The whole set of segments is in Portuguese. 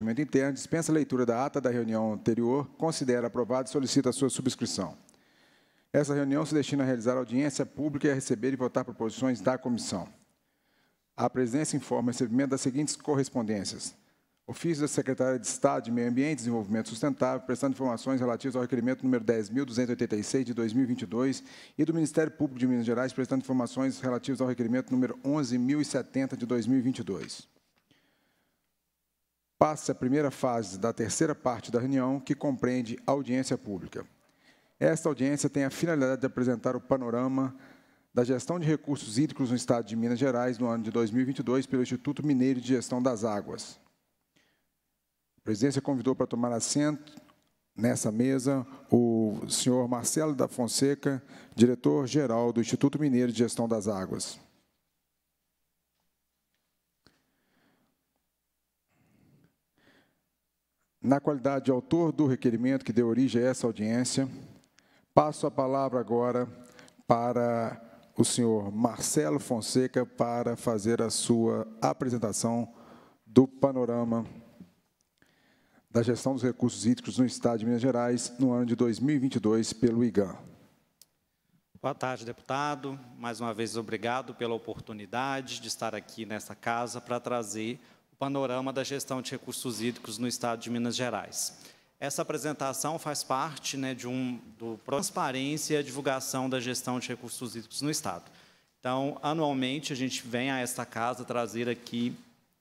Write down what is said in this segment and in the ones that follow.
Regimento Interno dispensa a leitura da ata da reunião anterior, considera aprovado e solicita a sua subscrição. Essa reunião se destina a realizar audiência pública e a receber e votar proposições da comissão. A presidência informa o recebimento das seguintes correspondências. Ofício da Secretaria de Estado de Meio Ambiente e Desenvolvimento Sustentável, prestando informações relativas ao requerimento número 10.286 de 2022 e do Ministério Público de Minas Gerais, prestando informações relativas ao requerimento número 11.070 de 2022 passa a primeira fase da terceira parte da reunião, que compreende audiência pública. Esta audiência tem a finalidade de apresentar o panorama da gestão de recursos hídricos no Estado de Minas Gerais no ano de 2022 pelo Instituto Mineiro de Gestão das Águas. A presidência convidou para tomar assento nessa mesa o senhor Marcelo da Fonseca, diretor-geral do Instituto Mineiro de Gestão das Águas. Na qualidade de autor do requerimento que deu origem a essa audiência, passo a palavra agora para o senhor Marcelo Fonseca para fazer a sua apresentação do panorama da gestão dos recursos hídricos no Estado de Minas Gerais no ano de 2022 pelo IGAN. Boa tarde, deputado. Mais uma vez, obrigado pela oportunidade de estar aqui nessa casa para trazer panorama da gestão de recursos hídricos no Estado de Minas Gerais. Essa apresentação faz parte né, de um do transparência e divulgação da gestão de recursos hídricos no Estado. Então, anualmente a gente vem a esta casa trazer aqui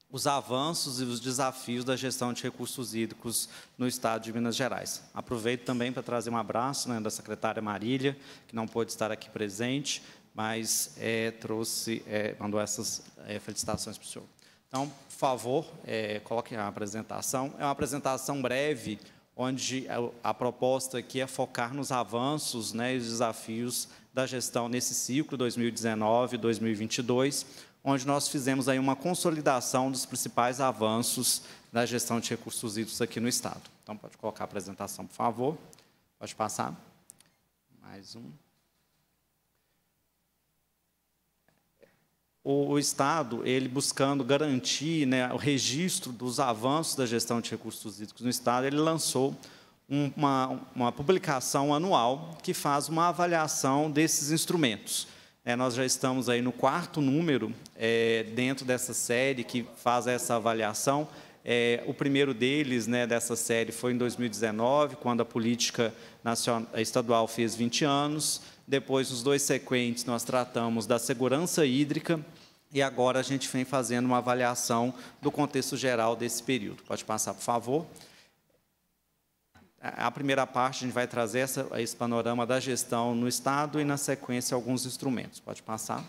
os avanços e os desafios da gestão de recursos hídricos no Estado de Minas Gerais. Aproveito também para trazer um abraço né, da secretária Marília, que não pôde estar aqui presente, mas é, trouxe, é, mandou essas é, felicitações para o senhor. Então, por favor, é, coloquem a apresentação. É uma apresentação breve, onde a, é a proposta aqui é focar nos avanços né, e os desafios da gestão nesse ciclo 2019-2022, onde nós fizemos aí uma consolidação dos principais avanços da gestão de recursos hídricos aqui no Estado. Então, pode colocar a apresentação, por favor. Pode passar. Mais um. o, o Estado, ele buscando garantir né, o registro dos avanços da gestão de recursos hídricos no Estado, ele lançou uma, uma publicação anual que faz uma avaliação desses instrumentos. É, nós já estamos aí no quarto número é, dentro dessa série que faz essa avaliação. É, o primeiro deles, né, dessa série, foi em 2019, quando a política nacional, estadual fez 20 anos. Depois, nos dois sequentes, nós tratamos da segurança hídrica e agora a gente vem fazendo uma avaliação do contexto geral desse período. Pode passar, por favor. A primeira parte, a gente vai trazer essa, esse panorama da gestão no Estado e, na sequência, alguns instrumentos. Pode passar.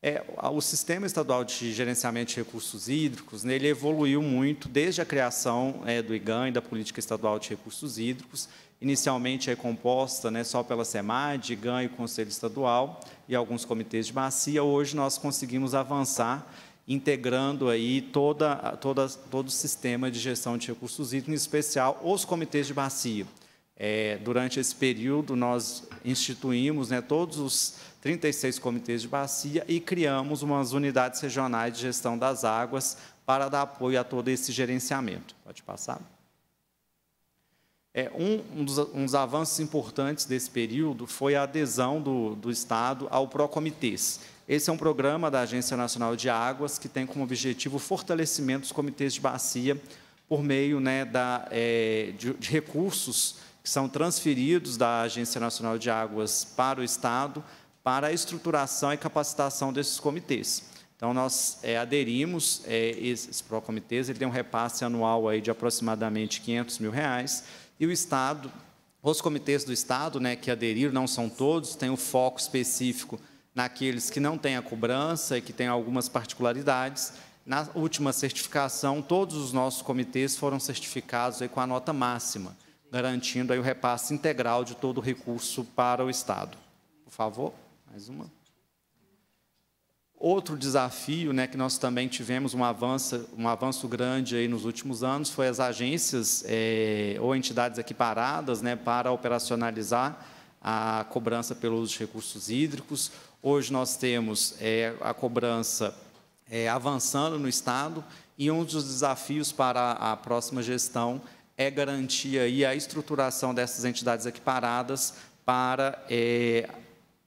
É, o sistema estadual de gerenciamento de recursos hídricos, né, ele evoluiu muito desde a criação é, do IGAN e da política estadual de recursos hídricos, inicialmente é composta né, só pela SEMAD, IGAN e Conselho Estadual e alguns comitês de bacia. Hoje nós conseguimos avançar integrando aí toda, toda, todo o sistema de gestão de recursos hídricos, em especial os comitês de bacia. É, durante esse período, nós instituímos né, todos os 36 comitês de bacia e criamos umas unidades regionais de gestão das águas para dar apoio a todo esse gerenciamento. Pode passar. É, um, um, dos, um, dos, avanços importantes desse período foi a adesão do, do Estado ao Procomitês. Esse é um programa da Agência Nacional de Águas que tem como objetivo o fortalecimento dos comitês de bacia por meio né, da, é, de, de recursos que são transferidos da Agência Nacional de Águas para o Estado para a estruturação e capacitação desses comitês. Então, nós é, aderimos é, eh, esses comitê, ele tem um repasse anual aí de aproximadamente 500 mil reais, e o Estado, os comitês do Estado né, que aderiram, não são todos, tem um foco específico naqueles que não têm a cobrança e que têm algumas particularidades. Na última certificação, todos os nossos comitês foram certificados aí com a nota máxima garantindo aí o repasse integral de todo o recurso para o Estado. Por favor, mais uma. Outro desafio né, que nós também tivemos um avanço, um avanço grande aí nos últimos anos foi as agências é, ou entidades equiparadas né, para operacionalizar a cobrança pelos recursos hídricos. Hoje nós temos é, a cobrança é, avançando no Estado e um dos desafios para a próxima gestão é é garantir aí a estruturação dessas entidades equiparadas para, é,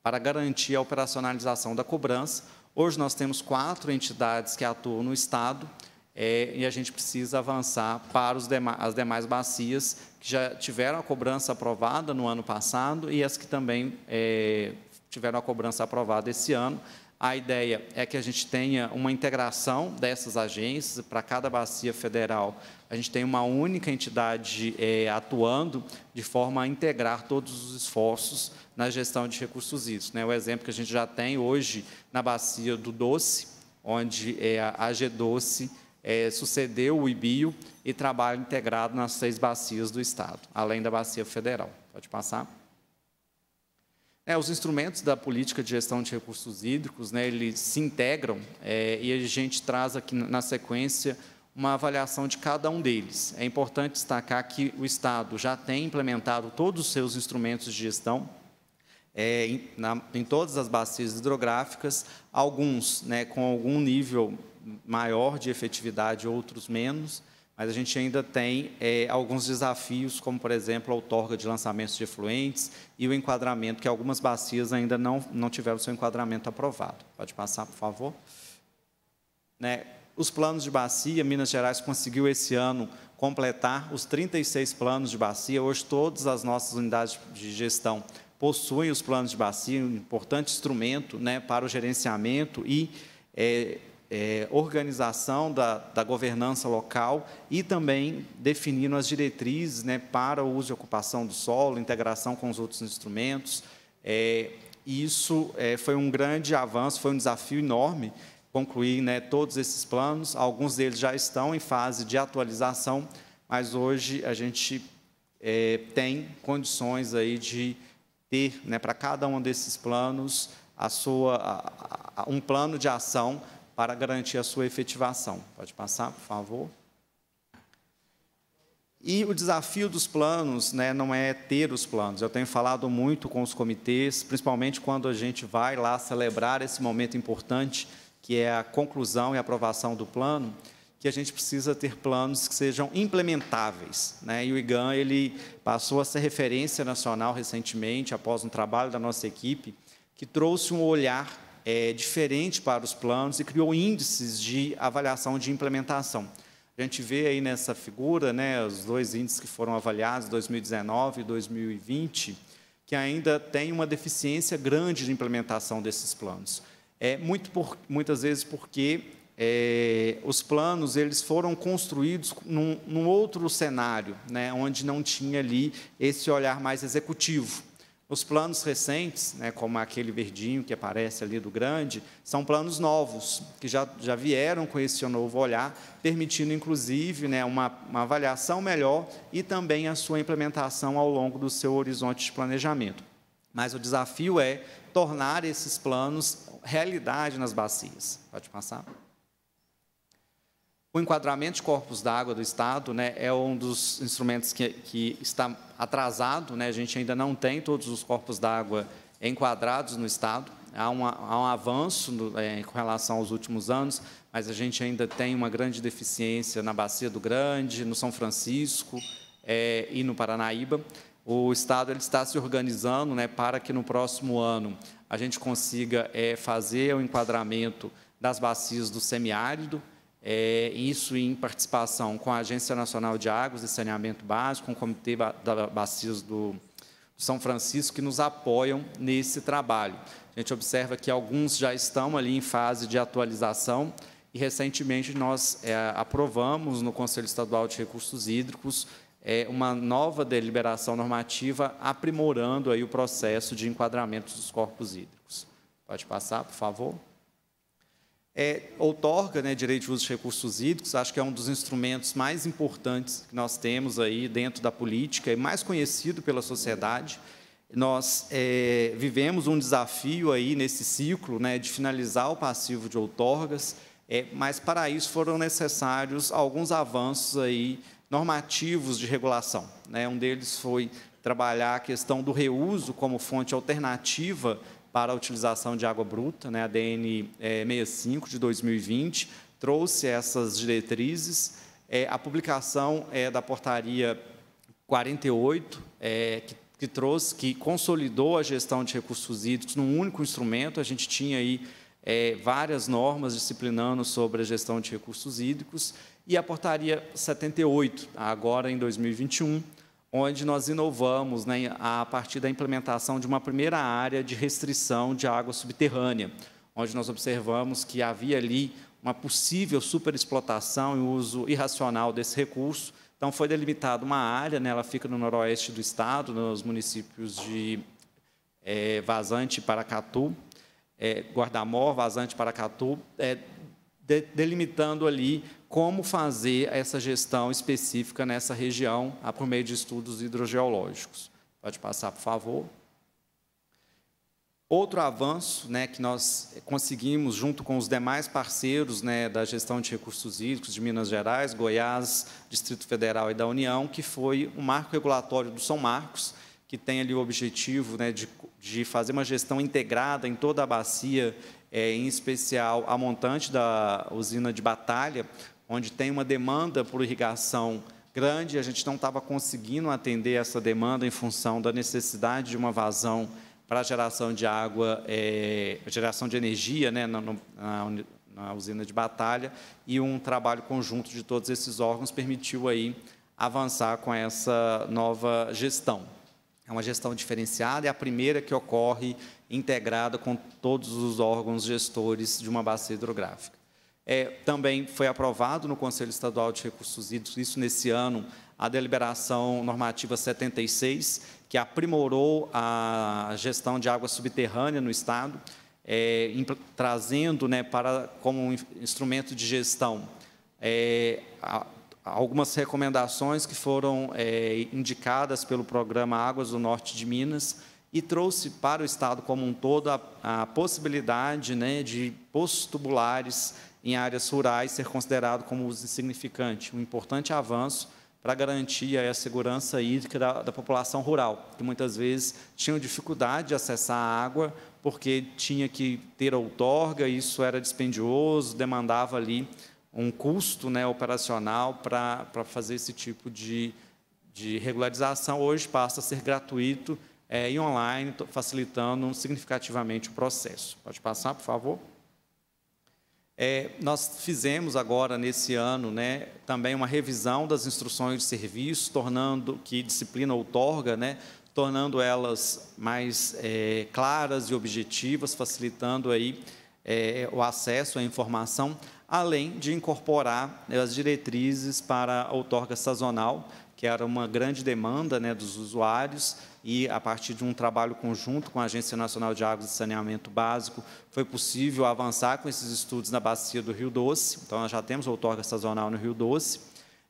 para garantir a operacionalização da cobrança. Hoje nós temos quatro entidades que atuam no Estado é, e a gente precisa avançar para dema as demais bacias que já tiveram a cobrança aprovada no ano passado e as que também é, tiveram a cobrança aprovada esse ano a ideia é que a gente tenha uma integração dessas agências para cada bacia federal. A gente tem uma única entidade é, atuando de forma a integrar todos os esforços na gestão de recursos hídricos. Né? O exemplo que a gente já tem hoje na bacia do Doce, onde é, a AG Doce é, sucedeu o IBIO e trabalha integrado nas seis bacias do Estado, além da bacia federal. Pode passar. É, os instrumentos da política de gestão de recursos hídricos, né, eles se integram é, e a gente traz aqui na sequência uma avaliação de cada um deles. É importante destacar que o Estado já tem implementado todos os seus instrumentos de gestão é, em, na, em, todas as bacias hidrográficas, alguns né, com algum nível maior de efetividade, outros menos, mas a gente ainda tem é, alguns desafios, como, por exemplo, a outorga de lançamentos de efluentes e o enquadramento, que algumas bacias ainda não, não tiveram seu enquadramento aprovado. Pode passar, por favor. Né? Os planos de bacia, Minas Gerais conseguiu esse ano completar os 36 planos de bacia. Hoje, todas as nossas unidades de gestão possuem os planos de bacia, um importante instrumento né, para o gerenciamento e é, é, organização da, da, governança local e também definindo as diretrizes né, para o uso e ocupação do solo, integração com os outros instrumentos. É, isso é, foi um grande avanço, foi um desafio enorme concluir né, todos esses planos. Alguns deles já estão em fase de atualização, mas hoje a gente é, tem condições aí de ter né, para cada um desses planos a sua, a, a, um plano de ação para garantir a sua efetivação. Pode passar, por favor. E o desafio dos planos né, não é ter os planos. Eu tenho falado muito com os comitês, principalmente quando a gente vai lá celebrar esse momento importante, que é a conclusão e aprovação do plano, que a gente precisa ter planos que sejam implementáveis. Né? E o IGAN ele passou a ser referência nacional recentemente, após um trabalho da nossa equipe, que trouxe um olhar é, diferente para os planos e criou índices de avaliação de implementação. A gente vê aí nessa figura né, os dois índices que foram avaliados, 2019 e 2020, que ainda tem uma deficiência grande de implementação desses planos. É, muito por, muitas vezes porque é, os planos eles foram construídos num, num outro cenário, né, onde não tinha ali esse olhar mais executivo. Os planos recentes, né, como aquele verdinho que aparece ali do grande, são planos novos, que já, já vieram com esse novo olhar, permitindo, inclusive, né, uma, uma avaliação melhor e também a sua implementação ao longo do seu horizonte de planejamento. Mas o desafio é tornar esses planos realidade nas bacias. Pode passar. O enquadramento de corpos d'água do Estado né, é um dos instrumentos que, que está atrasado, né, a gente ainda não tem todos os corpos d'água enquadrados no Estado. Há, uma, há um avanço no, é, com relação aos últimos anos, mas a gente ainda tem uma grande deficiência na Bacia do Grande, no São Francisco é, e no Paranaíba. O Estado ele está se organizando né, para que no próximo ano a gente consiga é, fazer o enquadramento das bacias do semiárido, é, isso em participação com a Agência Nacional de Águas e Saneamento Básico, com o Comitê da Bacias do, São Francisco, que nos apoiam nesse trabalho. A gente observa que alguns já estão ali em fase de atualização e, recentemente, nós é, aprovamos no Conselho Estadual de Recursos Hídricos é, uma nova deliberação normativa aprimorando aí o processo de enquadramento dos corpos hídricos. Pode passar, por favor é, outorga né, direito de uso de recursos hídricos, acho que é um dos instrumentos mais importantes que nós temos aí dentro da política e mais conhecido pela sociedade. Nós é, vivemos um desafio aí nesse ciclo né, de finalizar o passivo de outorgas, é, mas para isso foram necessários alguns avanços aí normativos de regulação. Né? Um deles foi trabalhar a questão do reuso como fonte alternativa para a utilização de água bruta, né, a DN 65 é, de 2020, trouxe essas diretrizes. É, a publicação é, da portaria 48, é, que, que, trouxe, que consolidou a gestão de recursos hídricos num único instrumento, a gente tinha aí é, várias normas disciplinando sobre a gestão de recursos hídricos, e a portaria 78, agora em 2021, onde nós inovamos né, a partir da implementação de uma primeira área de restrição de água subterrânea, onde nós observamos que havia ali uma possível superexplotação e uso irracional desse recurso. Então, foi delimitada uma área, né, ela fica no noroeste do estado, nos municípios de é, Vazante e Paracatu, é, Guardamor, Vazante e Paracatu, é, de, delimitando ali como fazer essa gestão específica nessa região ah, por meio de estudos hidrogeológicos. Pode passar, por favor. Outro avanço né, que nós conseguimos, junto com os demais parceiros né, da gestão de recursos hídricos de Minas Gerais, Goiás, Distrito Federal e da União, que foi o marco regulatório do São Marcos, que tem ali o objetivo né, de, de fazer uma gestão integrada em toda a bacia, é, em especial a montante da usina de Batalha, onde tem uma demanda por irrigação grande, a gente não estava conseguindo atender essa demanda em função da necessidade de uma vazão para a geração de água, é, geração de energia né, na, na, na usina de batalha, e um trabalho conjunto de todos esses órgãos permitiu aí avançar com essa nova gestão. É uma gestão diferenciada, é a primeira que ocorre integrada com todos os órgãos gestores de uma bacia hidrográfica. É, também foi aprovado no Conselho Estadual de Recursos Hídricos, isso nesse ano, a deliberação normativa 76, que aprimorou a gestão de água subterrânea no Estado, é, trazendo né, para, como instrumento de gestão é, a, algumas recomendações que foram é, indicadas pelo programa Águas do Norte de Minas e trouxe para o Estado como um todo a, a possibilidade né, de postos tubulares em áreas rurais ser considerado como uso insignificante, um importante avanço para garantir a segurança hídrica da, da, população rural, que muitas vezes tinham dificuldade de acessar a água porque tinha que ter outorga, isso era dispendioso, demandava ali um custo né, operacional para, fazer esse tipo de, de regularização. Hoje passa a ser gratuito é, e online, facilitando significativamente o processo. Pode passar, por favor. É, nós fizemos agora, nesse ano, né, também uma revisão das instruções de serviço, tornando que disciplina outorga, né, tornando elas mais é, claras e objetivas, facilitando aí é, o acesso à informação, além de incorporar as diretrizes para a outorga sazonal, que era uma grande demanda né, dos usuários, e a partir de um trabalho conjunto com a Agência Nacional de Águas e Saneamento Básico, foi possível avançar com esses estudos na bacia do Rio Doce. Então, nós já temos outorga sazonal no Rio Doce.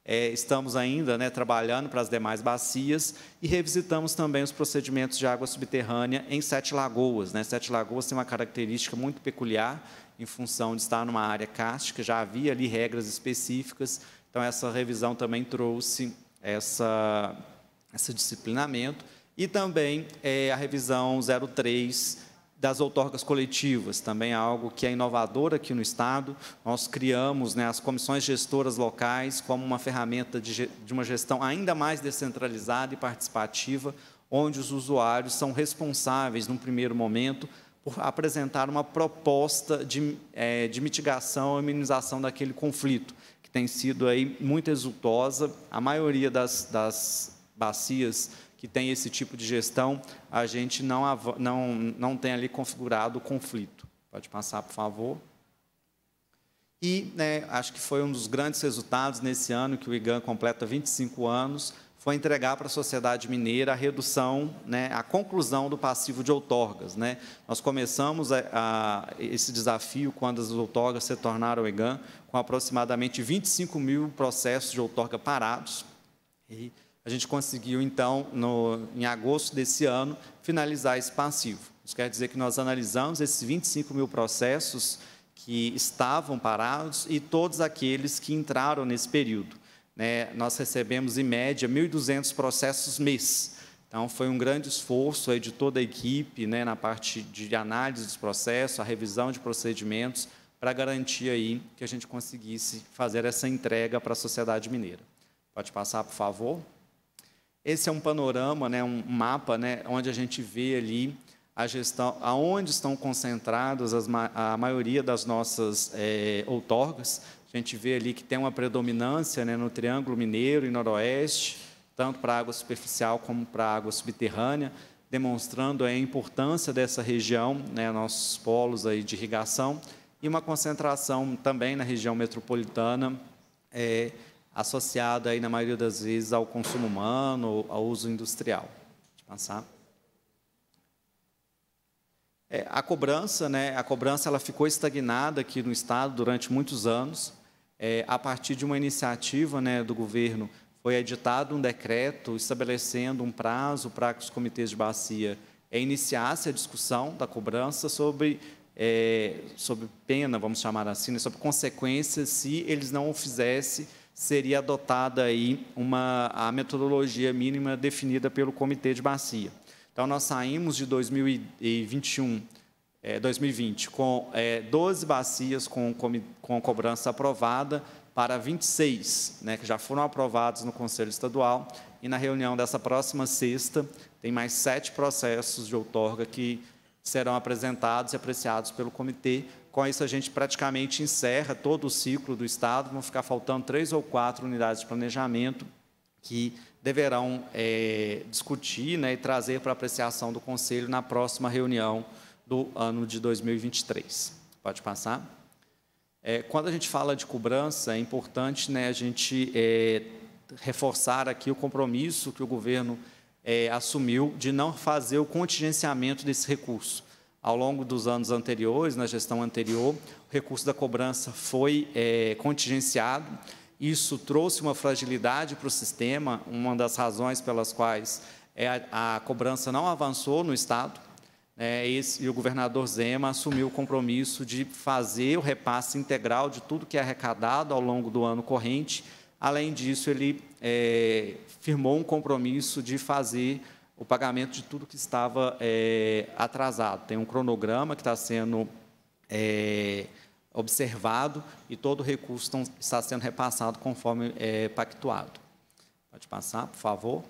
É, estamos ainda né, trabalhando para as demais bacias e revisitamos também os procedimentos de água subterrânea em Sete Lagoas. Né? Sete Lagoas tem uma característica muito peculiar em função de estar numa área cárstica, já havia ali regras específicas, então essa revisão também trouxe essa, esse disciplinamento, e também é, a revisão 03 das outorgas coletivas, também algo que é inovador aqui no Estado. Nós criamos né, as comissões gestoras locais como uma ferramenta de, de uma gestão ainda mais descentralizada e participativa, onde os usuários são responsáveis, num primeiro momento, por apresentar uma proposta de, é, de mitigação e minimização daquele conflito tem sido aí muito exultosa. A maioria das, das bacias que tem esse tipo de gestão, a gente não, não, não tem ali configurado o conflito. Pode passar, por favor. E né, acho que foi um dos grandes resultados nesse ano que o IGAN completa 25 anos foi entregar para a sociedade mineira a redução, né, a conclusão do passivo de outorgas. Né? Nós começamos a, a, esse desafio quando as outorgas se tornaram EGAN, com aproximadamente 25 mil processos de outorga parados. E a gente conseguiu, então, no, em agosto desse ano, finalizar esse passivo. Isso quer dizer que nós analisamos esses 25 mil processos que estavam parados e todos aqueles que entraram nesse período né, nós recebemos, em média, 1.200 processos mês. Então, foi um grande esforço aí de toda a equipe né, na parte de análise dos processos, a revisão de procedimentos, para garantir aí que a gente conseguisse fazer essa entrega para a sociedade mineira. Pode passar, por favor? Esse é um panorama, né, um mapa, né, onde a gente vê ali a gestão, aonde estão concentradas a maioria das nossas é, outorgas. A gente vê ali que tem uma predominância né, no Triângulo Mineiro e Noroeste, tanto para água superficial como para água subterrânea, demonstrando a importância dessa região, né, nossos polos aí de irrigação, e uma concentração também na região metropolitana, é, associada aí, na maioria das vezes ao consumo humano, ao uso industrial. Deixa eu passar. É, a cobrança, né, a cobrança ela ficou estagnada aqui no estado durante muitos anos é, a partir de uma iniciativa né, do governo, foi editado um decreto estabelecendo um prazo para que os comitês de bacia iniciassem iniciasse a discussão da cobrança sobre, é, sobre pena, vamos chamar assim, né, sobre consequências se eles não o fizessem, seria adotada aí uma, a metodologia mínima definida pelo comitê de bacia. Então, nós saímos de 2021, é, 2020 com é, 12 bacias com, com a cobrança aprovada para 26, né, que já foram aprovados no Conselho Estadual. E na reunião dessa próxima sexta, tem mais sete processos de outorga que serão apresentados e apreciados pelo comitê. Com isso, a gente praticamente encerra todo o ciclo do Estado. Vão ficar faltando três ou quatro unidades de planejamento que deverão é, discutir né, e trazer para apreciação do Conselho na próxima reunião do ano de 2023. Pode passar. É, quando a gente fala de cobrança, é importante né, a gente é, reforçar aqui o compromisso que o governo é, assumiu de não fazer o contingenciamento desse recurso. Ao longo dos anos anteriores, na gestão anterior, o recurso da cobrança foi é, contingenciado. Isso trouxe uma fragilidade para o sistema, uma das razões pelas quais é, a, a cobrança não avançou no Estado é, esse, e o governador Zema assumiu o compromisso de fazer o repasse integral de tudo que é arrecadado ao longo do ano corrente. Além disso, ele é, firmou um compromisso de fazer o pagamento de tudo que estava é, atrasado. Tem um cronograma que está sendo é, observado e todo o recurso está sendo repassado conforme é, pactuado. Pode passar, por favor.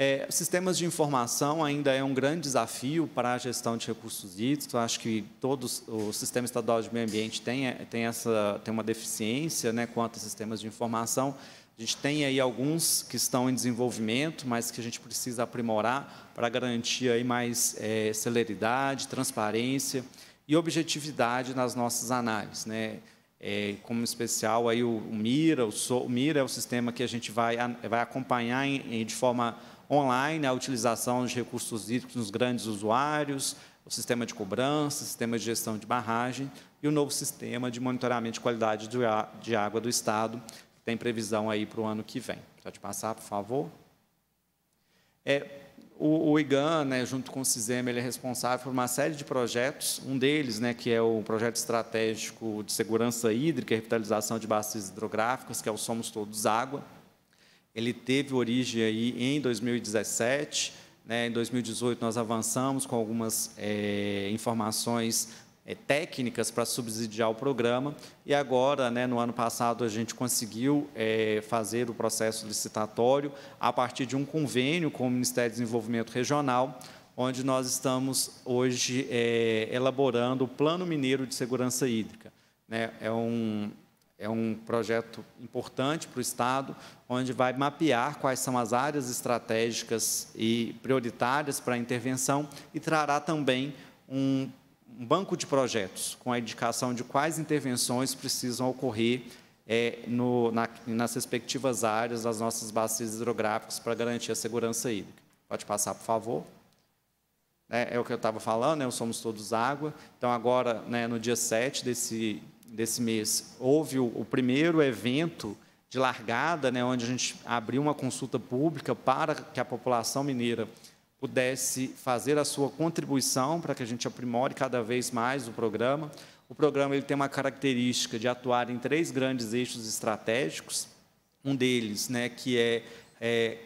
É, sistemas de informação ainda é um grande desafio para a gestão de recursos hídricos. Acho que todos o sistema estadual de meio ambiente tem, é, tem, essa, tem uma deficiência né, quanto a sistemas de informação. A gente tem aí alguns que estão em desenvolvimento, mas que a gente precisa aprimorar para garantir aí mais é, celeridade, transparência e objetividade nas nossas análises. Né? É, como especial aí o, o MIRA, o, SO, o, MIRA é o sistema que a gente vai, vai acompanhar em, em, de forma online a utilização de recursos hídricos nos grandes usuários, o sistema de cobrança, o sistema de gestão de barragem e o novo sistema de monitoramento de qualidade de água do Estado, que tem previsão aí para o ano que vem. Pode passar, por favor. É, o, o IGAN, né, junto com o CISEM, ele é responsável por uma série de projetos. Um deles, né, que é o projeto estratégico de segurança hídrica e revitalização de bacias hidrográficas, que é o Somos Todos Água, ele teve origem aí em 2017. Né? Em 2018, nós avançamos com algumas é, informações é, técnicas para subsidiar o programa. E agora, né, no ano passado, a gente conseguiu é, fazer o processo licitatório a partir de um convênio com o Ministério do Desenvolvimento Regional, onde nós estamos hoje elaborando o Plano Mineiro de Segurança Hídrica. Né? É um é um projeto importante para o Estado, onde vai mapear quais são as áreas estratégicas e prioritárias para a intervenção e trará também um, um banco de projetos com a indicação de quais intervenções precisam ocorrer é, no, na, nas respectivas áreas das nossas bacias hidrográficas para garantir a segurança hídrica. Pode passar, por favor. É, é o que eu estava falando, né, somos todos água. Então, agora, né, no dia 7 desse desse mês, houve o, o primeiro evento de largada, né, onde a gente abriu uma consulta pública para que a população mineira pudesse fazer a sua contribuição para que a gente aprimore cada vez mais o programa. O programa ele tem uma característica de atuar em três grandes eixos estratégicos. Um deles, né, que é, é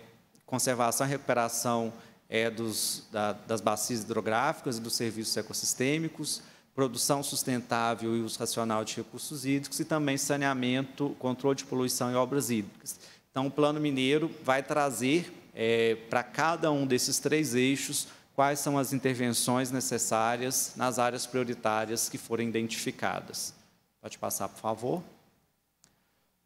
conservação e recuperação é, dos, da, das bacias hidrográficas e dos serviços ecossistêmicos produção sustentável e uso racional de recursos hídricos e também saneamento, controle de poluição e obras hídricas. Então, o Plano Mineiro vai trazer é, para cada um desses três eixos quais são as intervenções necessárias nas áreas prioritárias que forem identificadas. Pode passar, por favor.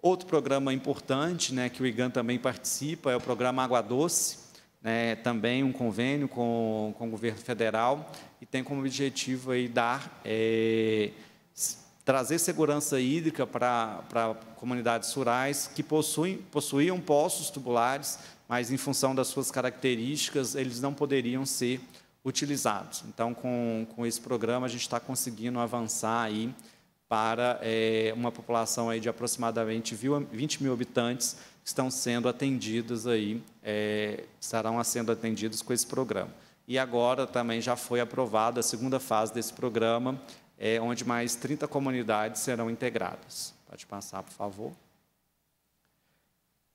Outro programa importante né, que o IGAN também participa é o programa Água Doce, né, também um convênio com, com o governo federal, e tem como objetivo aí dar, é, trazer segurança hídrica para comunidades rurais que possuem, possuíam poços tubulares, mas em função das suas características, eles não poderiam ser utilizados. Então, com, com esse programa, a gente está conseguindo avançar aí para é, uma população aí de aproximadamente 20 mil habitantes que estão sendo atendidas aí, é, estarão sendo atendidos com esse programa. E agora também já foi aprovada a segunda fase desse programa, é, onde mais 30 comunidades serão integradas. Pode passar, por favor.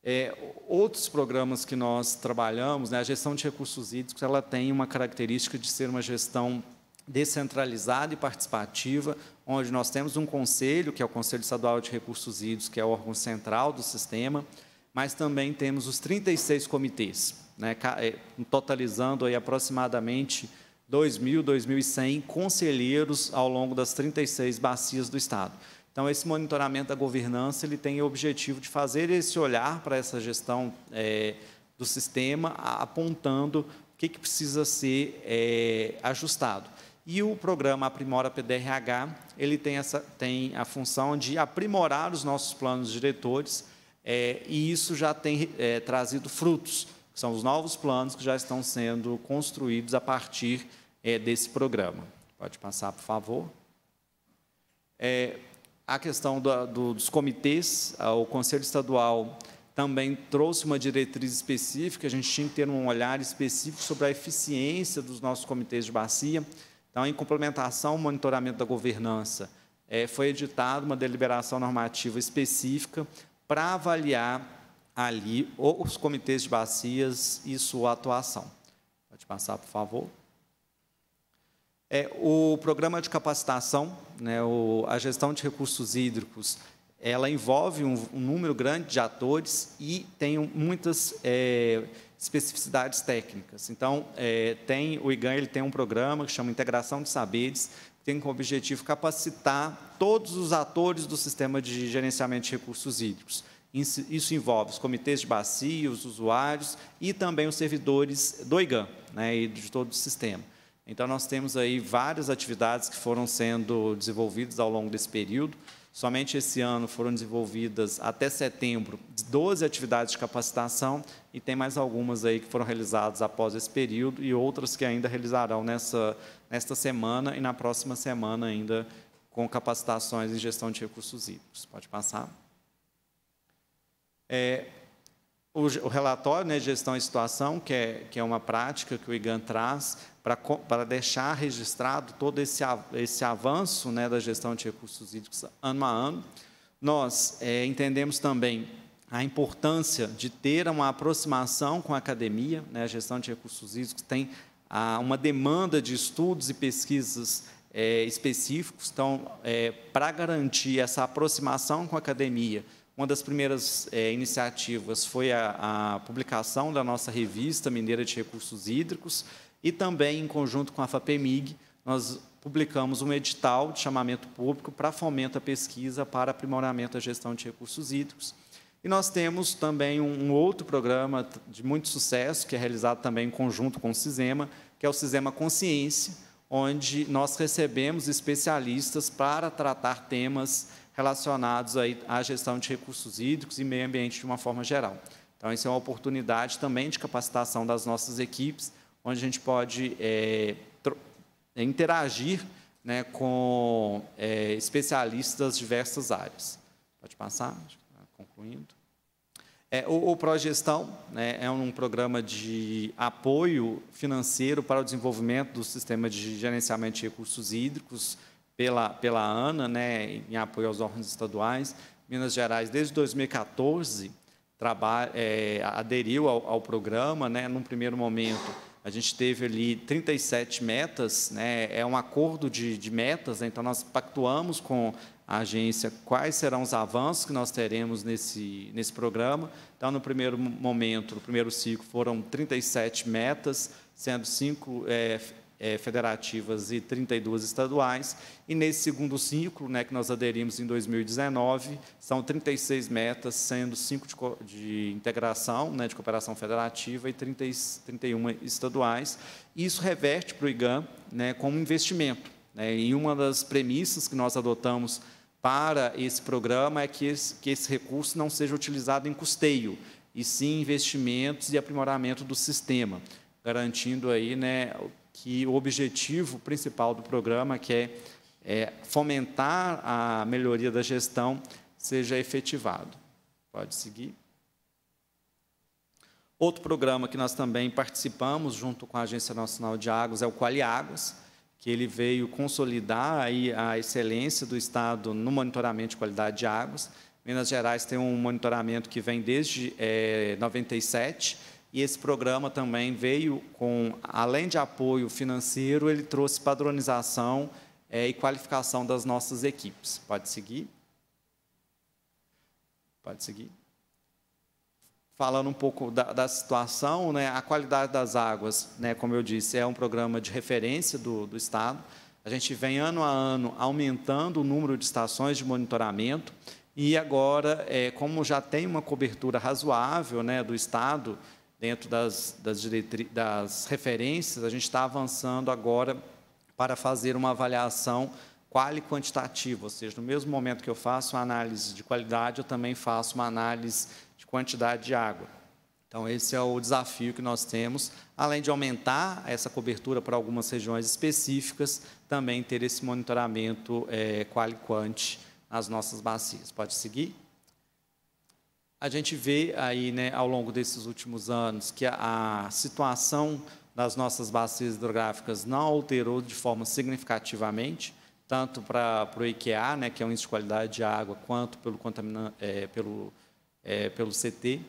É, outros programas que nós trabalhamos, né, a gestão de recursos hídricos, ela tem uma característica de ser uma gestão descentralizada e participativa, onde nós temos um conselho, que é o Conselho Estadual de Recursos Hídricos, que é o órgão central do sistema, mas também temos os 36 comitês né, é, totalizando aí aproximadamente 2.000, 2.100 conselheiros ao longo das 36 bacias do Estado. Então, esse monitoramento da governança ele tem o objetivo de fazer esse olhar para essa gestão é, do sistema, apontando o que, que precisa ser é, ajustado. E o programa Aprimora PDRH, ele tem, essa, tem a função de aprimorar os nossos planos diretores, é, e isso já tem é, trazido frutos. São os novos planos que já estão sendo construídos a partir é, desse programa. Pode passar, por favor. É, a questão do, dos comitês, ah, o Conselho Estadual também trouxe uma diretriz específica, a gente tinha que ter um olhar específico sobre a eficiência dos nossos comitês de bacia. Então, em complementação ao monitoramento da governança, é, foi editada uma deliberação normativa específica para avaliar ali, ou os comitês de bacias e sua atuação. Pode passar, por favor. É, o programa de capacitação, né, o, a gestão de recursos hídricos, ela envolve um, um número grande de atores e tem muitas é, especificidades técnicas. Então, é, tem o IGAN ele tem um programa que chama Integração de Saberes, que tem como objetivo capacitar todos os atores do sistema de gerenciamento de recursos hídricos. Isso envolve os comitês de bacia, os usuários e também os servidores do IGAM né, e de todo o sistema. Então, nós temos aí várias atividades que foram sendo desenvolvidas ao longo desse período. Somente esse ano foram desenvolvidas, até setembro, 12 atividades de capacitação e tem mais algumas aí que foram realizadas após esse período e outras que ainda realizarão nessa, nesta semana e na próxima semana ainda com capacitações em gestão de recursos hídricos. Pode passar. É, o, o, relatório né, de gestão e situação, que é, que é uma prática que o IGAN traz para deixar registrado todo esse, esse avanço né, da gestão de recursos hídricos ano a ano. Nós é, entendemos também a importância de ter uma aproximação com a academia, né, a gestão de recursos hídricos tem a, uma demanda de estudos e pesquisas é, específicos, então, é, para garantir essa aproximação com a academia, uma das primeiras é, iniciativas foi a, a publicação da nossa revista Mineira de Recursos Hídricos e também, em conjunto com a FAPEMIG, nós publicamos um edital de chamamento público para fomento à pesquisa para aprimoramento da gestão de recursos hídricos. E nós temos também um outro programa de muito sucesso, que é realizado também em conjunto com o CISEMA, que é o CISEMA Consciência, onde nós recebemos especialistas para tratar temas relacionados à gestão de recursos hídricos e meio ambiente de uma forma geral. Então, isso é uma oportunidade também de capacitação das nossas equipes, onde a gente pode é, interagir né, com é, especialistas das diversas áreas. Pode passar, tá concluindo. É, o, o Progestão né, é um programa de apoio financeiro para o desenvolvimento do sistema de gerenciamento de recursos hídricos, pela, pela ANA, né, em apoio aos órgãos estaduais. Minas Gerais, desde 2014, trabalha, é, aderiu ao, ao, programa. Né, num primeiro momento, a gente teve ali 37 metas, né, é um acordo de, de metas, né, então nós pactuamos com a agência quais serão os avanços que nós teremos nesse, nesse programa. Então, no primeiro momento, no primeiro ciclo, foram 37 metas, sendo cinco é, é, federativas e 32 estaduais. E nesse segundo ciclo, né, que nós aderimos em 2019, são 36 metas, sendo 5 de, de integração, né, de cooperação federativa e 30, 31 estaduais. E isso reverte para o IGAM né, como investimento. Né, e uma das premissas que nós adotamos para esse programa é que esse, que esse recurso não seja utilizado em custeio, e sim investimentos e aprimoramento do sistema, garantindo aí né, que o objetivo principal do programa, que é, é fomentar a melhoria da gestão, seja efetivado. Pode seguir. Outro programa que nós também participamos, junto com a Agência Nacional de Águas, é o Quali Águas, que ele veio consolidar a excelência do Estado no monitoramento de qualidade de águas. Minas Gerais tem um monitoramento que vem desde é, eh, 97 e esse programa também veio com, além de apoio financeiro, ele trouxe padronização é, e qualificação das nossas equipes. Pode seguir? Pode seguir. Falando um pouco da, da situação, né, a qualidade das águas, né, como eu disse, é um programa de referência do, do Estado. A gente vem ano a ano aumentando o número de estações de monitoramento e agora, é, como já tem uma cobertura razoável né, do Estado, dentro das, das, das referências, a gente está avançando agora para fazer uma avaliação qual e quantitativa, ou seja, no mesmo momento que eu faço uma análise de qualidade, eu também faço uma análise de quantidade de água. Então, esse é o desafio que nós temos, além de aumentar essa cobertura para algumas regiões específicas, também ter esse monitoramento é, eh, qual e quant nas nossas bacias. Pode seguir? a gente vê aí, né, ao longo desses últimos anos, que a, a situação das nossas bacias hidrográficas não alterou de forma significativamente, tanto para o IKEA, né, que é um índice de qualidade de água, quanto pelo, é, pelo, é, pelo CT,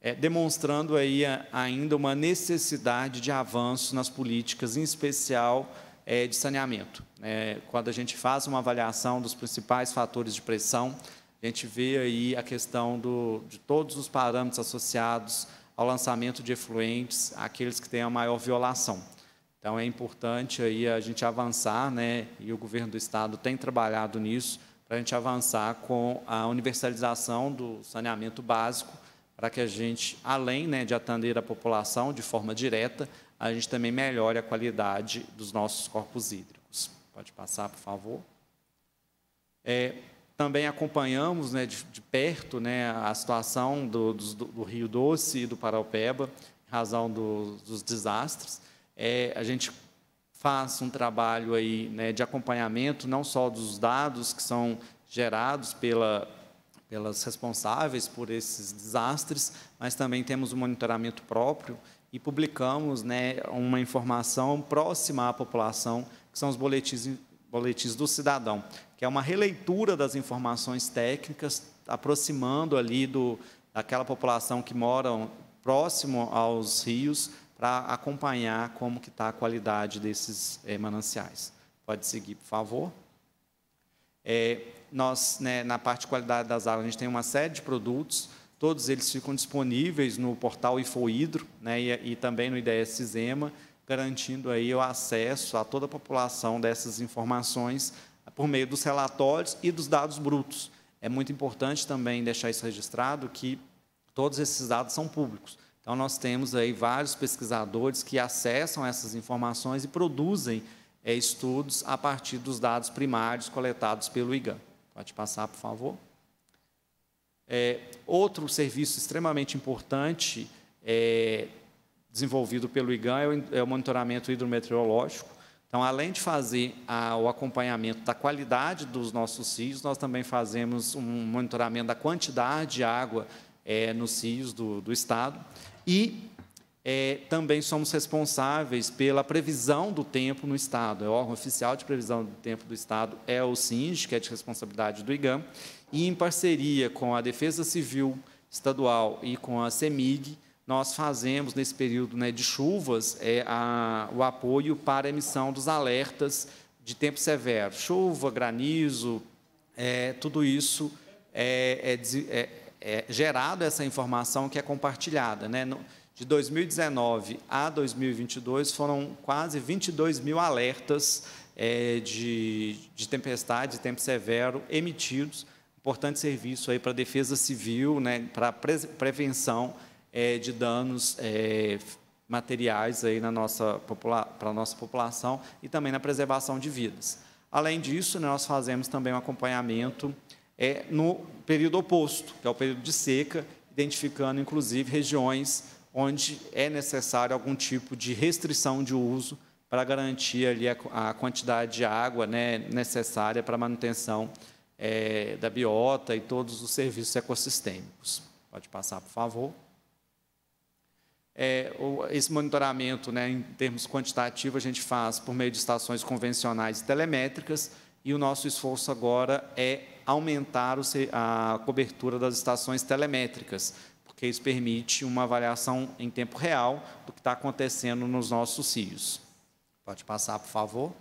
é, demonstrando aí a, ainda uma necessidade de avanço nas políticas, em especial é, de saneamento. Né. quando a gente faz uma avaliação dos principais fatores de pressão a gente vê aí a questão do, de todos os parâmetros associados ao lançamento de efluentes, aqueles que têm a maior violação. Então é importante aí a gente avançar, né? E o governo do estado tem trabalhado nisso para a gente avançar com a universalização do saneamento básico, para que a gente, além né, de atender a população de forma direta, a gente também melhore a qualidade dos nossos corpos hídricos. Pode passar, por favor. É, também acompanhamos né, de, de, perto né, a situação do, do, do, Rio Doce e do Paraupeba, em razão do, dos desastres. É, a gente faz um trabalho aí, né, de acompanhamento, não só dos dados que são gerados pela, pelas responsáveis por esses desastres, mas também temos um monitoramento próprio e publicamos né, uma informação próxima à população, que são os boletins boletins do cidadão, que é uma releitura das informações técnicas, aproximando ali do, daquela população que mora próximo aos rios, para acompanhar como que está a qualidade desses é, mananciais. Pode seguir, por favor. É, nós, né, na parte de qualidade das águas, a gente tem uma série de produtos, todos eles ficam disponíveis no portal Ifohidro né, e, e também no IDS Cisema, garantindo aí o acesso a toda a população dessas informações por meio dos relatórios e dos dados brutos. É muito importante também deixar isso registrado que todos esses dados são públicos. Então nós temos aí vários pesquisadores que acessam essas informações e produzem é, estudos a partir dos dados primários coletados pelo IGAN. Pode passar, por favor. É, outro serviço extremamente importante é, desenvolvido pelo IGAN é, é o monitoramento hidrometeorológico. Então, além de fazer a, o acompanhamento da qualidade dos nossos cios, nós também fazemos um monitoramento da quantidade de água é, nos cios do, do Estado. E é, também somos responsáveis pela previsão do tempo no Estado. É o órgão oficial de previsão do tempo do Estado é o Sinj, que é de responsabilidade do IGAM. E, em parceria com a Defesa Civil Estadual e com a CEMIG, nós fazemos nesse período né, de chuvas é, a, o apoio para a emissão dos alertas de tempo severo, chuva, granizo, é, tudo isso é, é, é, é gerado essa informação que é compartilhada. Né? De 2019 a 2022 foram quase 22 mil alertas é, de, de tempestade, de tempo severo emitidos. Importante serviço aí para a Defesa Civil, né, para a prevenção é, de danos é, materiais aí na nossa para a nossa população e também na preservação de vidas. Além disso, né, nós fazemos também um acompanhamento é, no período oposto, que é o período de seca, identificando inclusive regiões onde é necessário algum tipo de restrição de uso para garantir ali a, a quantidade de água né, necessária para a manutenção é, da biota e todos os serviços ecossistêmicos. Pode passar, por favor é, esse monitoramento, né, em termos quantitativos, a gente faz por meio de estações convencionais e telemétricas, e o nosso esforço agora é aumentar a cobertura das estações telemétricas, porque isso permite uma avaliação em tempo real do que está acontecendo nos nossos cios. Pode passar, por favor.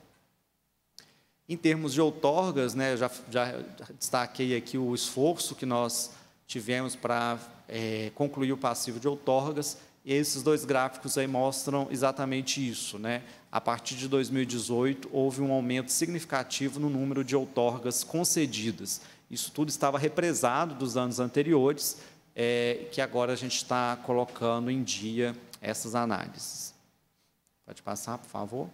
Em termos de outorgas, né, já, já destaquei aqui o esforço que nós tivemos para é, concluir o passivo de outorgas, e esses dois gráficos aí mostram exatamente isso. Né? A partir de 2018, houve um aumento significativo no número de outorgas concedidas. Isso tudo estava represado dos anos anteriores, é, que agora a gente está colocando em dia essas análises. Pode passar, por favor.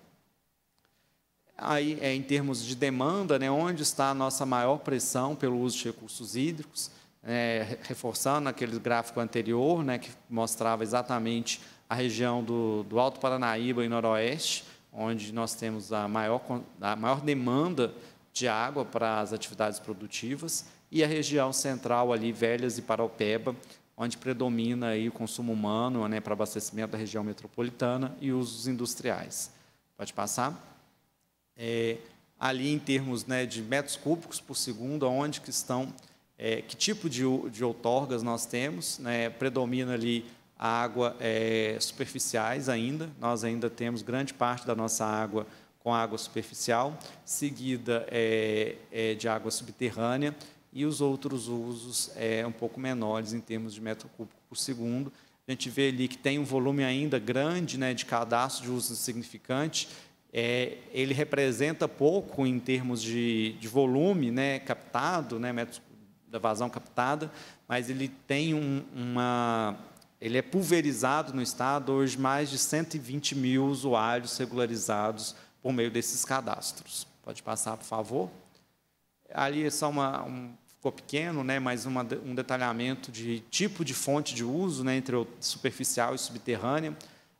Aí, é, em termos de demanda, né, onde está a nossa maior pressão pelo uso de recursos hídricos? é, reforçando aquele gráfico anterior, né, que mostrava exatamente a região do, do Alto Paranaíba e Noroeste, onde nós temos a maior, a maior demanda de água para as atividades produtivas, e a região central ali, Velhas e Paropeba, onde predomina aí o consumo humano né, para abastecimento da região metropolitana e usos industriais. Pode passar? É, ali, em termos né, de metros cúbicos por segundo, onde que estão é, que tipo de, de outorgas nós temos. Né? Predomina ali a água é, superficiais ainda, nós ainda temos grande parte da nossa água com água superficial, seguida é, é, de água subterrânea, e os outros usos é, um pouco menores em termos de metro cúbico por segundo. A gente vê ali que tem um volume ainda grande né, de cadastro de uso significante, é, ele representa pouco em termos de, de volume né, captado, né, metros da vazão captada, mas ele tem um, uma. Ele é pulverizado no Estado, hoje mais de 120 mil usuários regularizados por meio desses cadastros. Pode passar, por favor? Ali é só uma, um, ficou pequeno, né, mas uma, um detalhamento de tipo de fonte de uso, né, entre o superficial e subterrânea.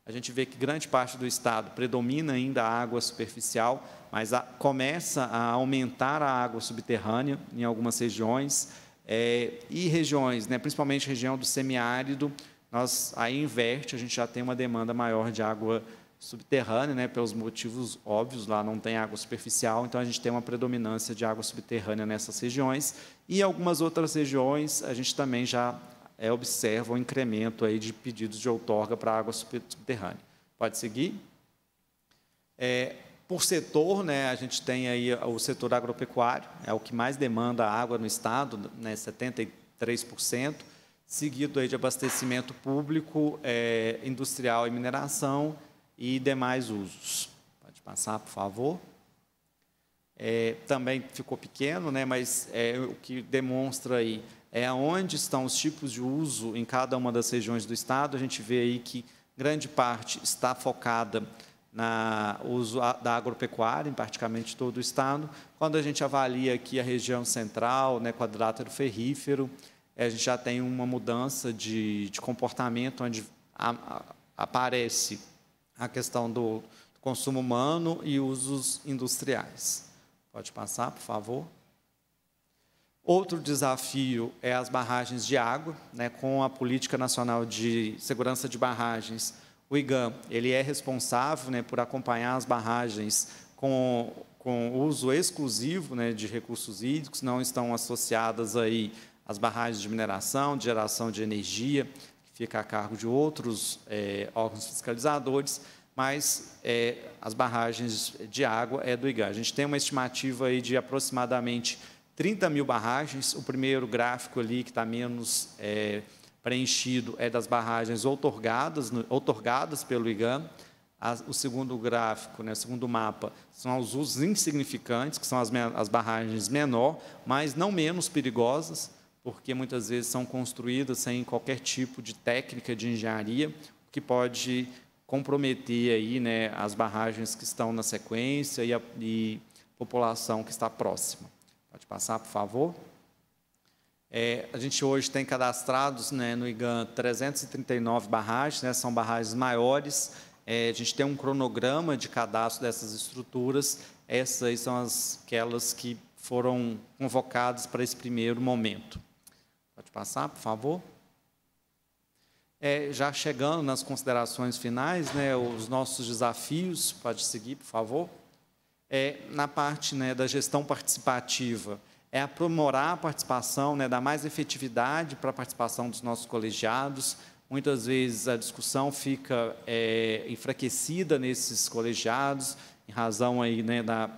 A gente vê que grande parte do estado predomina ainda a água superficial, mas a, começa a aumentar a água subterrânea em algumas regiões. É, e regiões, né, principalmente região do semiárido, nós aí inverte, a gente já tem uma demanda maior de água subterrânea, né, pelos motivos óbvios, lá não tem água superficial, então a gente tem uma predominância de água subterrânea nessas regiões. E algumas outras regiões a gente também já é, observa um incremento aí de pedidos de outorga para água subterrânea. Pode seguir? É, por setor, né, a gente tem aí o setor agropecuário, é o que mais demanda água no estado, né, 73%, seguido aí de abastecimento público, é, industrial e mineração e demais usos. Pode passar, por favor. É, também ficou pequeno, né, mas é, o que demonstra aí é onde estão os tipos de uso em cada uma das regiões do estado. A gente vê aí que grande parte está focada na uso da agropecuária em praticamente todo o estado. Quando a gente avalia aqui a região central, né, quadrilátero ferrífero, eh, a gente já tem uma mudança de, de comportamento onde a, a, aparece a questão do consumo humano e usos industriais. Pode passar, por favor. Outro desafio é as barragens de água, né, com a Política Nacional de Segurança de Barragens o IGAM ele é responsável né, por acompanhar as barragens com, com uso exclusivo né, de recursos hídricos, não estão associadas aí as barragens de mineração, de geração de energia, que fica a cargo de outros é, órgãos fiscalizadores, mas é, as barragens de água é do IGAM. A gente tem uma estimativa aí de aproximadamente 30 mil barragens. O primeiro gráfico ali, que está menos é, preenchido é das barragens outorgadas, outorgadas pelo IGAM. o segundo gráfico, né, o segundo mapa, são os usos insignificantes, que são as, as barragens menor, mas não menos perigosas, porque muitas vezes são construídas sem qualquer tipo de técnica de engenharia, que pode comprometer aí, né, as barragens que estão na sequência e a e população que está próxima. Pode passar, por favor. É, a gente hoje tem cadastrados né, no IGAN 339 barragens, né, são barragens maiores. É, a gente tem um cronograma de cadastro dessas estruturas. Essas aí são as, aquelas que foram convocadas para esse primeiro momento. Pode passar, por favor. É, já chegando nas considerações finais, né, os nossos desafios, pode seguir, por favor. É, na parte né, da gestão participativa, é aprimorar a participação, né, dar mais efetividade para a participação dos nossos colegiados. Muitas vezes a discussão fica é, enfraquecida nesses colegiados, em razão aí, né, da,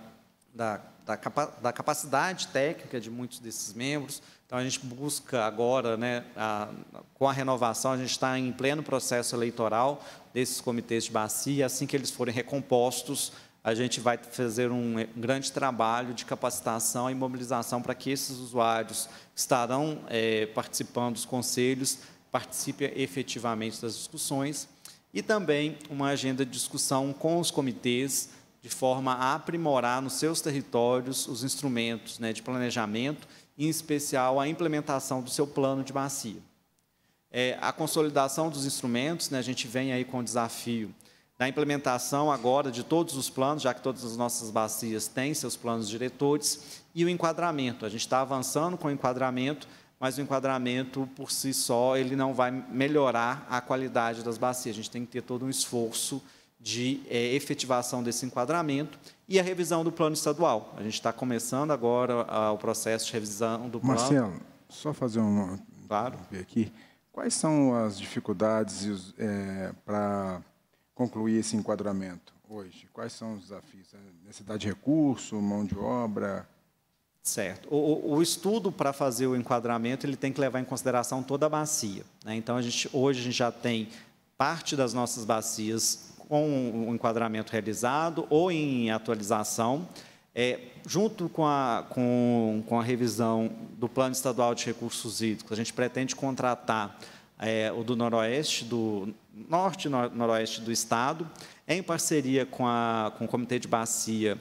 da, da, capa, da, capacidade técnica de muitos desses membros. Então, a gente busca agora, né, a, com a renovação, a gente está em pleno processo eleitoral desses comitês de bacia, assim que eles forem recompostos, a gente vai fazer um eh, grande trabalho de capacitação e mobilização para que esses usuários que estarão é, participando dos conselhos participem efetivamente das discussões e também uma agenda de discussão com os comitês de forma a aprimorar nos seus territórios os instrumentos né, de planejamento, em especial a implementação do seu plano de bacia. É, a consolidação dos instrumentos, né, a gente vem aí com o desafio da implementação agora de todos os planos, já que todas as nossas bacias têm seus planos diretores, e o enquadramento. A gente está avançando com o enquadramento, mas o enquadramento por si só ele não vai melhorar a qualidade das bacias. A gente tem que ter todo um esforço de é, efetivação desse enquadramento e a revisão do plano estadual. A gente está começando agora a, ah, o processo de revisão do plano. Marcelo, só fazer um claro. aqui. Quais são as dificuldades é, para concluir esse enquadramento hoje? Quais são os desafios? A é necessidade de recurso, mão de obra? Certo. O, o estudo para fazer o enquadramento ele tem que levar em consideração toda a bacia. Né? Então, a gente, hoje a gente já tem parte das nossas bacias com o enquadramento realizado ou em atualização. É, junto com a, com, com a revisão do Plano Estadual de Recursos Hídricos, a gente pretende contratar é, o do Noroeste, do Norte e Noroeste do Estado, em parceria com, a, com o Comitê de Bacia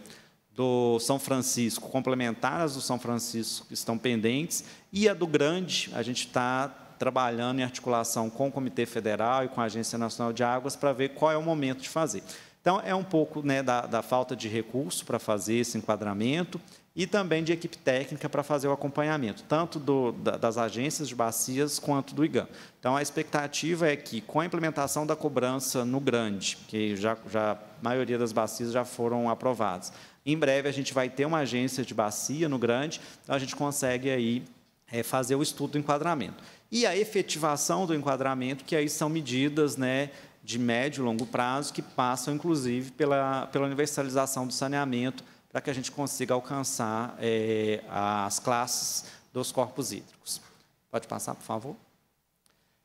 do São Francisco, complementar as do São Francisco que estão pendentes, e a do Grande, a gente está trabalhando em articulação com o Comitê Federal e com a Agência Nacional de Águas para ver qual é o momento de fazer. Então, é um pouco né, da, da falta de recurso para fazer esse enquadramento, e também de equipe técnica para fazer o acompanhamento, tanto do, das agências de bacias quanto do IGAM. Então, a expectativa é que, com a implementação da cobrança no grande, que já, já a maioria das bacias já foram aprovadas, em breve a gente vai ter uma agência de bacia no grande, então a gente consegue aí é, fazer o estudo do enquadramento. E a efetivação do enquadramento, que aí são medidas né, de médio e longo prazo, que passam, inclusive, pela, pela universalização do saneamento, para que a gente consiga alcançar é, as classes dos corpos hídricos. Pode passar, por favor.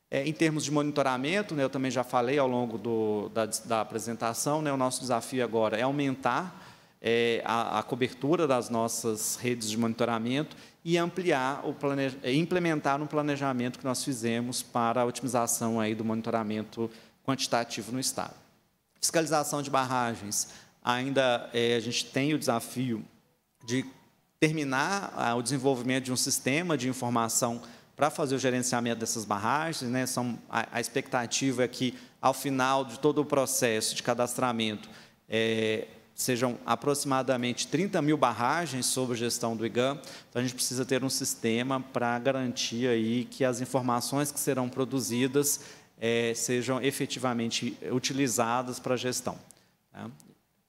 É, em termos de monitoramento, né, eu também já falei ao longo do, da, da, apresentação, né, o nosso desafio agora é aumentar é, a, a, cobertura das nossas redes de monitoramento e ampliar o é, implementar um planejamento que nós fizemos para a otimização aí do monitoramento quantitativo no estado. Fiscalização de barragens ainda é, a gente tem o desafio de terminar ah, o desenvolvimento de um sistema de informação para fazer o gerenciamento dessas barragens. Né? São, a, a, expectativa é que, ao final de todo o processo de cadastramento, é, sejam aproximadamente 30 mil barragens sob gestão do IGAM. Então, a gente precisa ter um sistema para garantir aí que as informações que serão produzidas é, sejam efetivamente utilizadas para a gestão. Tá?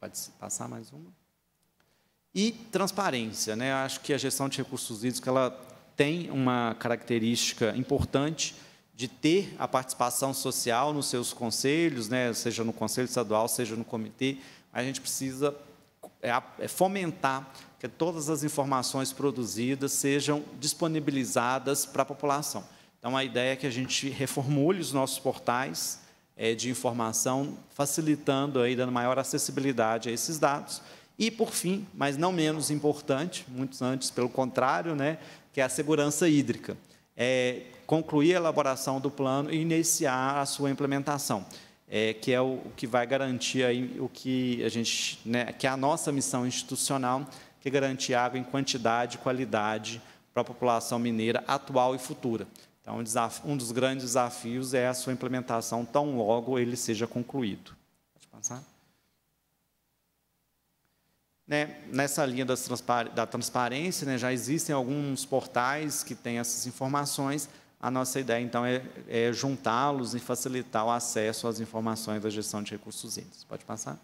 Pode passar mais uma. E transparência, né? acho que a gestão de recursos hídricos ela tem uma característica importante de ter a participação social nos seus conselhos, né? seja no conselho estadual, seja no comitê, a gente precisa é, é fomentar que todas as informações produzidas sejam disponibilizadas para a população. Então, a ideia é que a gente reformule os nossos portais, é, de informação, facilitando aí, dando maior acessibilidade a esses dados. E, por fim, mas não menos importante, muitos antes, pelo contrário, né, que é a segurança hídrica. É, concluir a elaboração do plano e iniciar a sua implementação, é, que é o, o, que vai garantir aí o que a gente, né, que é a nossa missão institucional, que é garantir água em quantidade e qualidade para a população mineira atual e futura. Então, um dos grandes desafios é a sua implementação tão logo ele seja concluído. Pode passar. Né, nessa linha transpar da transparência, né, já existem alguns portais que têm essas informações. A nossa ideia, então, é, é juntá-los e facilitar o acesso às informações da gestão de recursos hídricos. Pode passar?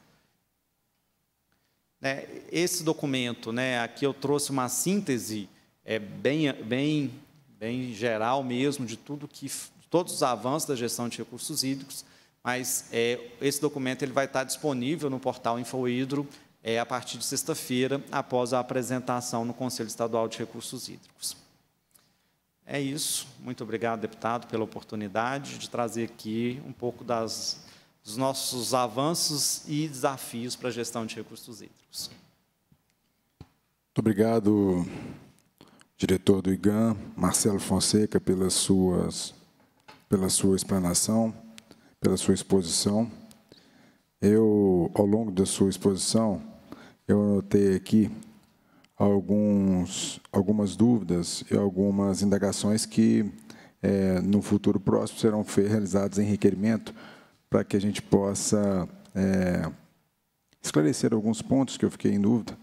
Né, esse documento, né, aqui eu trouxe uma síntese é, bem, bem bem geral mesmo, de tudo que, todos os avanços da gestão de recursos hídricos, mas é, esse documento ele vai estar disponível no portal InfoHidro é, a partir de sexta-feira, após a apresentação no Conselho Estadual de Recursos Hídricos. É isso. Muito obrigado, deputado, pela oportunidade de trazer aqui um pouco das, dos nossos avanços e desafios para a gestão de recursos hídricos. Muito obrigado, diretor do IGAM, Marcelo Fonseca, pelas suas, pela sua explanação, pela sua exposição. Eu, ao longo da sua exposição, eu anotei aqui alguns, algumas dúvidas e algumas indagações que, é, no futuro próximo, serão realizadas em requerimento para que a gente possa é, esclarecer alguns pontos que eu fiquei em dúvida.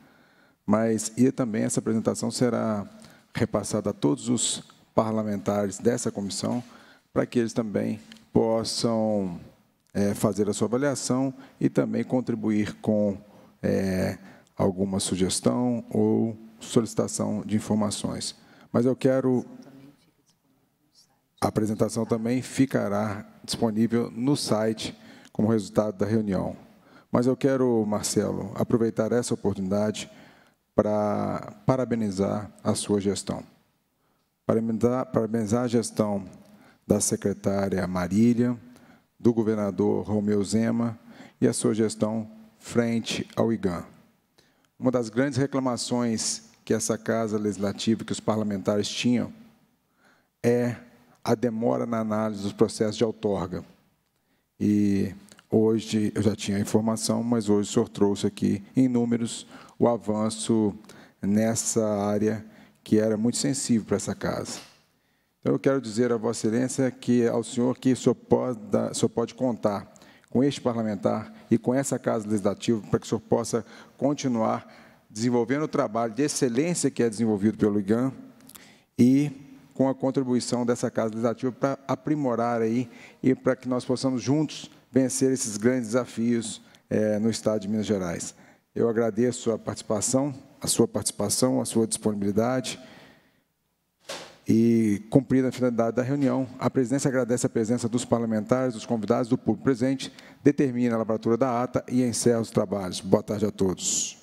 Mas, e também essa apresentação será repassado a todos os parlamentares dessa comissão, para que eles também possam é, fazer a sua avaliação e também contribuir com é, alguma sugestão ou solicitação de informações. Mas eu quero... A apresentação também ficará disponível no site como resultado da reunião. Mas eu quero, Marcelo, aproveitar essa oportunidade para parabenizar a sua gestão. Parabenizar, parabenizar a gestão da secretária Marília, do governador Romeu Zema e a sua gestão frente ao IGAN. Uma das grandes reclamações que essa casa legislativa, que os parlamentares tinham, é a demora na análise dos processos de outorga. E hoje eu já tinha a informação, mas hoje o senhor trouxe aqui em números o avanço nessa área que era muito sensível para essa casa. Então, eu quero dizer a Vossa Excelência que ao senhor que só pode, só pode contar com este parlamentar e com essa casa legislativa para que o senhor possa continuar desenvolvendo o trabalho de excelência que é desenvolvido pelo IGAN e com a contribuição dessa casa legislativa para aprimorar aí e para que nós possamos juntos vencer esses grandes desafios é, no Estado de Minas Gerais. Eu agradeço a participação, a sua participação, a sua disponibilidade e cumprida a finalidade da reunião, a presidência agradece a presença dos parlamentares, dos convidados, do público presente, determina a elaboratura da ata e encerra os trabalhos. Boa tarde a todos.